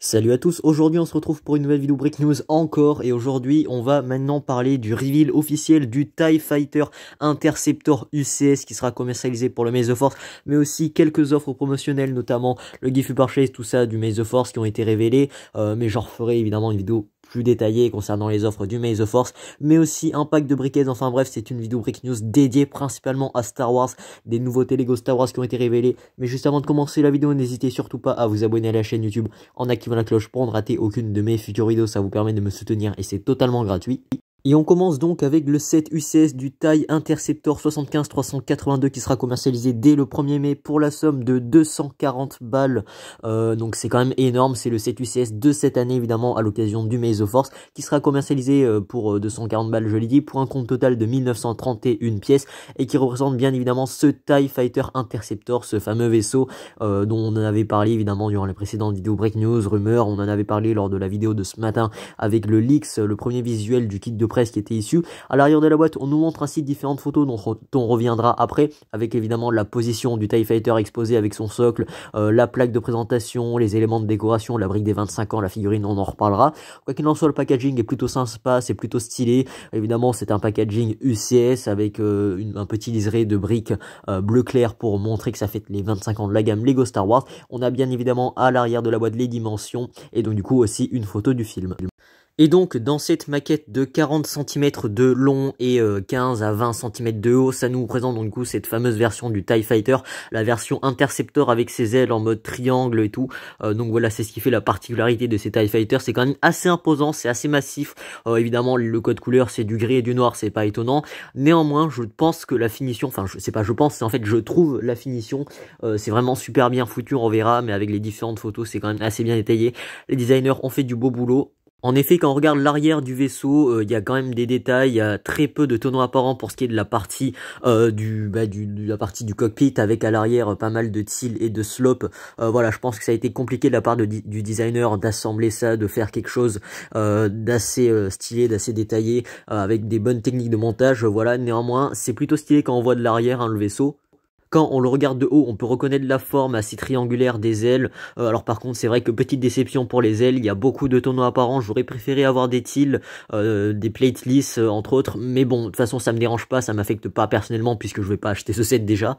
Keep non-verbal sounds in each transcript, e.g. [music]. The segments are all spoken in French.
Salut à tous, aujourd'hui on se retrouve pour une nouvelle vidéo Break News encore et aujourd'hui on va maintenant parler du reveal officiel du TIE Fighter Interceptor UCS qui sera commercialisé pour le Maze Force mais aussi quelques offres promotionnelles notamment le Gifu Purchase, tout ça du Maze Force qui ont été révélés euh, mais j'en referai évidemment une vidéo plus détaillé concernant les offres du Maze of Force, mais aussi un pack de briquettes, Enfin bref, c'est une vidéo Break News dédiée principalement à Star Wars, des nouveautés Lego Star Wars qui ont été révélées. Mais juste avant de commencer la vidéo, n'hésitez surtout pas à vous abonner à la chaîne YouTube en activant la cloche pour ne rater aucune de mes futures vidéos. Ça vous permet de me soutenir et c'est totalement gratuit. Et on commence donc avec le 7 UCS du taille Interceptor 75-382 qui sera commercialisé dès le 1er mai pour la somme de 240 balles. Euh, donc c'est quand même énorme, c'est le 7 UCS de cette année évidemment à l'occasion du Maze of Force qui sera commercialisé euh, pour 240 euh, balles je l'ai dit, pour un compte total de 1931 pièces et qui représente bien évidemment ce TIE Fighter Interceptor, ce fameux vaisseau dont on en avait parlé évidemment durant les précédentes vidéos Break News, Rumeurs, on en avait parlé lors de la vidéo de ce matin avec le Leaks, le premier visuel du kit de qui était issue. À l'arrière de la boîte, on nous montre ainsi différentes photos dont on reviendra après, avec évidemment la position du TIE Fighter exposé avec son socle, euh, la plaque de présentation, les éléments de décoration, la brique des 25 ans, la figurine, on en reparlera. Quoi qu'il en soit, le packaging est plutôt sympa, c'est plutôt stylé. Évidemment, c'est un packaging UCS avec euh, un petit liseré de briques euh, bleu clair pour montrer que ça fait les 25 ans de la gamme Lego Star Wars. On a bien évidemment à l'arrière de la boîte les dimensions et donc du coup aussi une photo du film. Et donc dans cette maquette de 40 cm de long et 15 euh, à 20 cm de haut, ça nous présente donc du coup cette fameuse version du TIE Fighter, la version Interceptor avec ses ailes en mode triangle et tout. Euh, donc voilà, c'est ce qui fait la particularité de ces TIE Fighters. c'est quand même assez imposant, c'est assez massif. Euh, évidemment, le code couleur c'est du gris et du noir, c'est pas étonnant. Néanmoins, je pense que la finition, enfin je sais pas, je pense, c'est en fait je trouve la finition, c'est vraiment super bien foutu, on verra, mais avec les différentes photos, c'est quand même assez bien détaillé. Les designers ont fait du beau boulot, en effet, quand on regarde l'arrière du vaisseau, euh, il y a quand même des détails, il y a très peu de tonneaux apparents pour ce qui est de la partie euh, du, bah, du, la partie du cockpit, avec à l'arrière euh, pas mal de tils et de slope, voilà, je pense que ça a été compliqué de la part du designer d'assembler ça, de faire quelque chose d'assez stylé, d'assez détaillé, avec des bonnes techniques de montage. voilà, néanmoins, c'est plutôt stylé quand on voit de l'arrière hein, le vaisseau. Quand on le regarde de haut, on peut reconnaître la forme assez triangulaire des ailes. Euh, alors par contre, c'est vrai que petite déception pour les ailes, il y a beaucoup de tonneaux apparents. J'aurais préféré avoir des tiles, euh, des plates lisses euh, entre autres. Mais bon, de toute façon, ça me dérange pas, ça m'affecte pas personnellement puisque je vais pas acheter ce set déjà.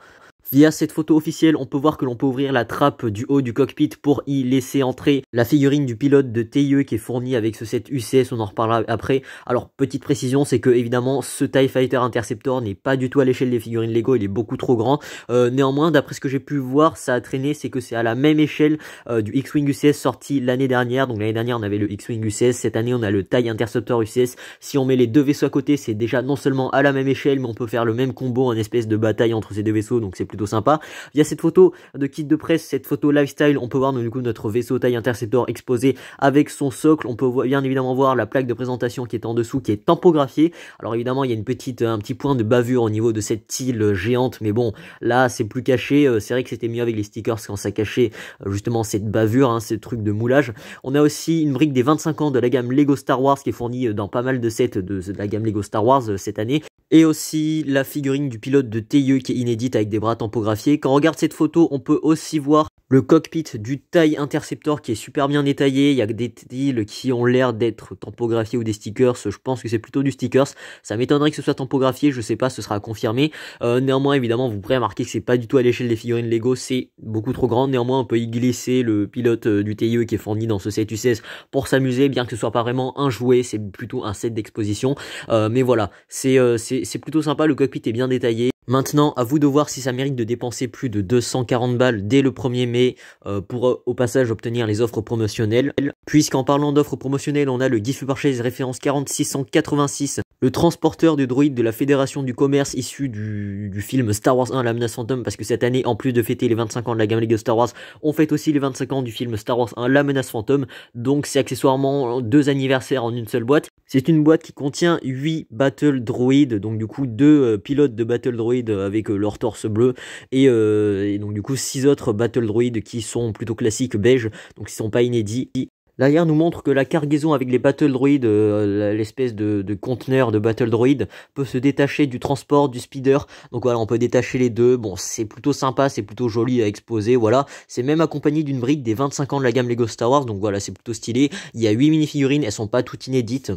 Via cette photo officielle, on peut voir que l'on peut ouvrir la trappe du haut du cockpit pour y laisser entrer la figurine du pilote de TIE qui est fournie avec ce set UCS, on en reparlera après. Alors, petite précision, c'est que évidemment, ce TIE Fighter Interceptor n'est pas du tout à l'échelle des figurines Lego, il est beaucoup trop grand. Euh, néanmoins, d'après ce que j'ai pu voir, ça a traîné, c'est que c'est à la même échelle euh, du X-Wing UCS sorti l'année dernière. Donc l'année dernière, on avait le X-Wing UCS, cette année, on a le TIE Interceptor UCS. Si on met les deux vaisseaux à côté, c'est déjà non seulement à la même échelle, mais on peut faire le même combo en espèce de bataille entre ces deux vaisseaux, donc plutôt sympa. Il y a cette photo de kit de presse, cette photo lifestyle, on peut voir du coup notre vaisseau taille interceptor exposé avec son socle, on peut bien évidemment voir la plaque de présentation qui est en dessous, qui est tampographiée. Alors évidemment, il y a une petite, un petit point de bavure au niveau de cette île géante, mais bon, là c'est plus caché, euh, c'est vrai que c'était mieux avec les stickers quand ça cachait euh, justement cette bavure, hein, ce truc de moulage. On a aussi une brique des 25 ans de la gamme Lego Star Wars qui est fournie euh, dans pas mal de sets de la gamme Lego Star Wars cette année, et aussi la figurine du pilote de TIE qui est inédite avec des bras tampographiés. Quand on regarde cette photo, on peut aussi voir le cockpit du taille Interceptor qui est super bien détaillé. Il y a des tiles qui ont l'air d'être tampographiés ou des stickers. Je pense que c'est plutôt du stickers. Ça m'étonnerait que ce soit tampographié. Je sais pas, ce sera confirmé, euh, néanmoins, évidemment, vous pourrez remarquer que c'est pas du tout à l'échelle des figurines Lego. C'est beaucoup trop grand. Néanmoins, on peut y glisser le pilote euh, du TIE qui est fourni dans ce set U16 pour s'amuser. Bien que ce soit pas vraiment un jouet, c'est plutôt un set d'exposition. Euh, mais voilà, c'est plutôt sympa. Le cockpit est bien détaillé. Maintenant, à vous de voir si ça mérite de dépenser plus de 240 balles dès le 1er mai euh, pour euh, au passage obtenir les offres promotionnelles. Puisqu'en parlant d'offres promotionnelles, on a le Gifu purchase référence 4686, le transporteur de droïdes de la Fédération du Commerce issu du, du film Star Wars 1 La menace fantôme, parce que cette année, en plus de fêter les 25 ans de la gamme de Star Wars, on fête aussi les 25 ans du film Star Wars 1 La menace fantôme, donc c'est accessoirement deux anniversaires en une seule boîte. C'est une boîte qui contient 8 Battle Droids, donc du coup 2 euh, pilotes de Battle Droids euh, avec euh, leur torse bleu, et, donc du coup 6 autres Battle Droids qui sont plutôt classiques beige, donc ils sont pas inédits. L'arrière nous montre que la cargaison avec les Battle Droids, l'espèce de, conteneur de Battle Droid, peut se détacher du transport, du speeder. Donc voilà, on peut détacher les deux. Bon, c'est plutôt sympa, c'est plutôt joli à exposer. Voilà, c'est même accompagné d'une brique des 25 ans de la gamme Lego Star Wars. Donc voilà, c'est plutôt stylé. Il y a 8 minifigurines, elles sont pas toutes inédites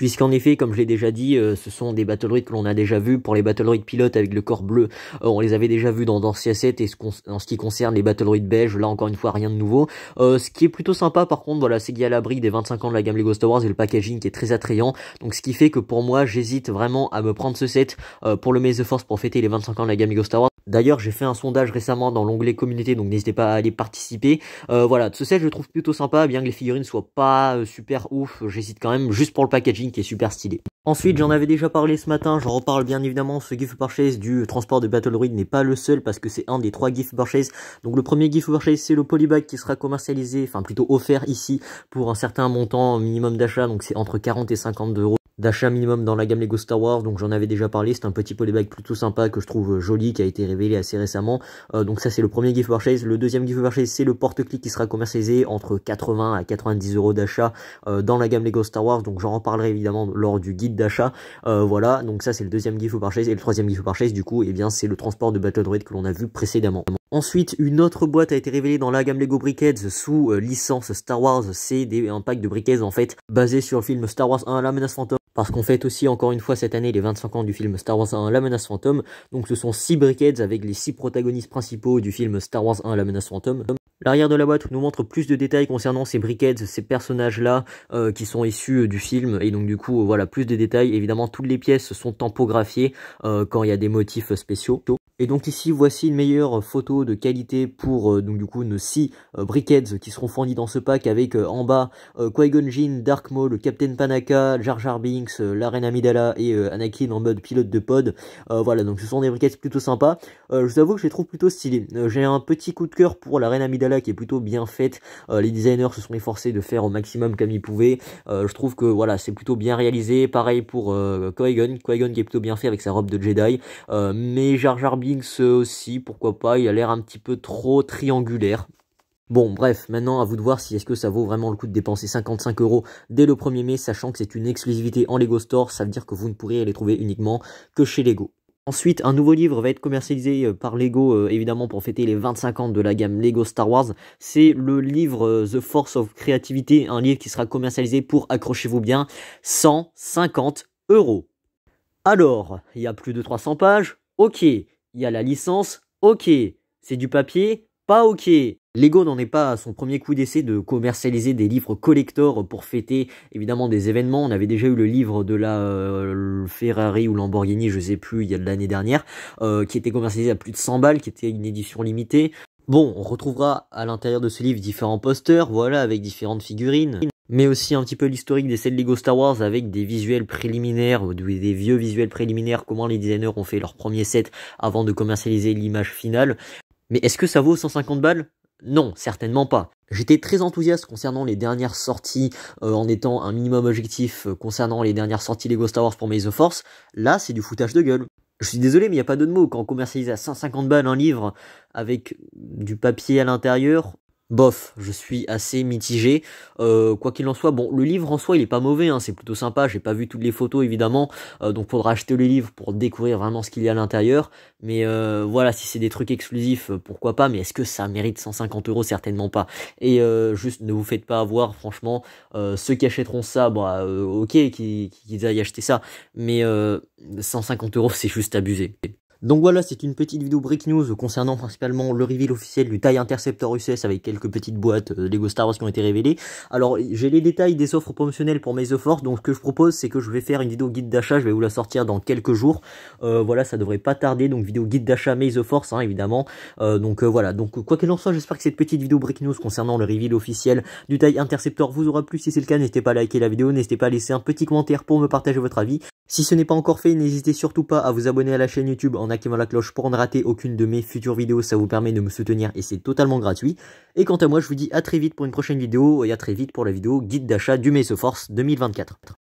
puisqu'en effet, comme je l'ai déjà dit, euh, ce sont des Battle Battleroids que l'on a déjà vus. Pour les Battleroids pilotes avec le corps bleu, euh, on les avait déjà vus dans Dancia 7 et en ce qui concerne les Battle Battleroids Beige, là encore une fois, rien de nouveau. Euh, ce qui est plutôt sympa par contre, voilà, c'est qu'il y a l'abri des 25 ans de la gamme Lego Star Wars et le packaging qui est très attrayant. Donc ce qui fait que pour moi, j'hésite vraiment à me prendre ce set pour le Maze of Force pour fêter les 25 ans de la gamme Lego Star Wars. D'ailleurs, j'ai fait un sondage récemment dans l'onglet communauté, donc n'hésitez pas à aller participer. Euh, voilà, ce set je le trouve plutôt sympa, bien que les figurines soient pas euh, super ouf, j'hésite quand même, juste pour le packaging qui est super stylé. Ensuite, j'en avais déjà parlé ce matin, j'en reparle bien évidemment, ce gift purchase du transport de Battle Royale n'est pas le seul parce que c'est un des trois gift purchases. Donc le premier gift purchase, c'est le polybag qui sera commercialisé, enfin plutôt offert ici pour un certain montant minimum d'achat, donc c'est entre 40 et 50 euros d'achat minimum dans la gamme Lego Star Wars, donc j'en avais déjà parlé, c'est un petit polybag plutôt sympa que je trouve euh, joli, qui a été révélé assez récemment, euh, donc ça c'est le premier gift purchase, le deuxième gift purchase c'est le porte-clic qui sera commercialisé entre 80 à 90 euros d'achat euh, dans la gamme Lego Star Wars, donc j'en reparlerai évidemment lors du guide d'achat, voilà, donc ça c'est le deuxième gift purchase, et le troisième gift purchase du coup, eh bien c'est le transport de Battle Droid que l'on a vu précédemment. Ensuite, une autre boîte a été révélée dans la gamme Lego Brickheads sous licence Star Wars. C'est un pack de briquets en fait basé sur le film Star Wars 1 La menace fantôme parce qu'on fête aussi encore une fois cette année les 25 ans du film Star Wars 1 La menace fantôme, donc ce sont 6 briquettes avec les 6 protagonistes principaux du film Star Wars 1 La menace fantôme. L'arrière de la boîte nous montre plus de détails concernant ces briquettes, ces personnages-là euh, qui sont issus euh, du film et donc du coup euh, voilà plus de détails. Évidemment toutes les pièces sont tampographiées quand il y a des motifs spéciaux. Et donc ici, voici une meilleure photo de qualité pour euh, donc du coup nos 6 euh, briquettes qui seront fournies dans ce pack avec euh, en bas Qui-Gon Jinn, Dark Maul, Captain Panaka, Jar Jar Binks, l'Arena Amidala et Anakin en mode pilote de pod. voilà, donc ce sont des briquettes plutôt sympas. je vous avoue que je les trouve plutôt stylées. J'ai un petit coup de cœur pour la Reine Amidala qui est plutôt bien faite. les designers se sont efforcés de faire au maximum comme ils pouvaient. je trouve que voilà, c'est plutôt bien réalisé. Pareil pour Qui-Gon, qui qui est plutôt bien fait avec sa robe de Jedi. mais Jar Jar Binks aussi, pourquoi pas, il a l'air un petit peu trop triangulaire. Bon, bref, maintenant à vous de voir si est-ce que ça vaut vraiment le coup de dépenser 55 euros dès le 1er mai, sachant que c'est une exclusivité en Lego Store, ça veut dire que vous ne pourrez les trouver uniquement que chez Lego. Ensuite, un nouveau livre va être commercialisé euh, par Lego, euh, évidemment, pour fêter les 25 ans de la gamme Lego Star Wars. C'est le livre euh, The Force of Creativity, un livre qui sera commercialisé pour, accrochez-vous bien, 150 euros. Alors, il y a plus de 300 pages, ok, il y a la licence, ok. C'est du papier, pas ok. Lego n'en est pas à son premier coup d'essai de commercialiser des livres collector pour fêter évidemment des événements. On avait déjà eu le livre de la euh, Ferrari ou Lamborghini, je sais plus, il y a de l'année dernière, euh, qui était commercialisé à plus de 100 balles, qui était une édition limitée. Bon, on retrouvera à l'intérieur de ce livre différents posters, voilà, avec différentes figurines mais aussi un petit peu l'historique des sets Lego Star Wars avec des visuels préliminaires, des vieux visuels préliminaires, comment les designers ont fait leur premier set avant de commercialiser l'image finale. Mais est-ce que ça vaut 150 balles non, certainement pas. J'étais très enthousiaste concernant les dernières sorties, euh, en étant un minimum objectif euh, concernant les dernières sorties Lego Star Wars pour Maze Force. Là, c'est du foutage de gueule. Je suis désolé, mais il n'y a pas de mots. Quand on commercialise à 150 balles un livre avec du papier à l'intérieur, bof, je suis assez mitigé. Euh, quoi qu'il en soit, bon, le livre en soi, il est pas mauvais, hein, c'est plutôt sympa. J'ai pas vu toutes les photos évidemment, euh, donc faudra acheter le livre pour découvrir vraiment ce qu'il y a à l'intérieur. Mais euh, voilà, si c'est des trucs exclusifs, pourquoi pas. Mais est-ce que ça mérite 150 euros Certainement pas. Et juste, ne vous faites pas avoir, franchement. ceux qui achèteront ça, bah, ok, qu'ils aillent acheter ça, mais 150 euros, [laughs] c'est juste abusé. Donc voilà, c'est une petite vidéo break news concernant principalement le reveal officiel du TIE Interceptor UCS avec quelques petites boîtes euh, Lego Star Wars qui ont été révélées. Alors, j'ai les détails des offres promotionnelles pour of Force, donc ce que je propose, c'est que je vais faire une vidéo guide d'achat, je vais vous la sortir dans quelques jours. Euh, voilà, ça devrait pas tarder, donc vidéo guide d'achat Maze of Force, évidemment. Euh, donc voilà, donc quoi qu'il en soit, j'espère que cette petite vidéo break news concernant le reveal officiel du TIE Interceptor vous aura plu. Si c'est le cas, n'hésitez pas à liker la vidéo, n'hésitez pas à laisser un petit commentaire pour me partager votre avis. Si ce n'est pas encore fait, n'hésitez surtout pas à vous abonner à la chaîne YouTube en en activant la cloche pour ne rater aucune de mes futures vidéos. Ça vous permet de me soutenir et c'est totalement gratuit. Et quant à moi, je vous dis à très vite pour une prochaine vidéo et à très vite pour la vidéo guide d'achat du Force 2024.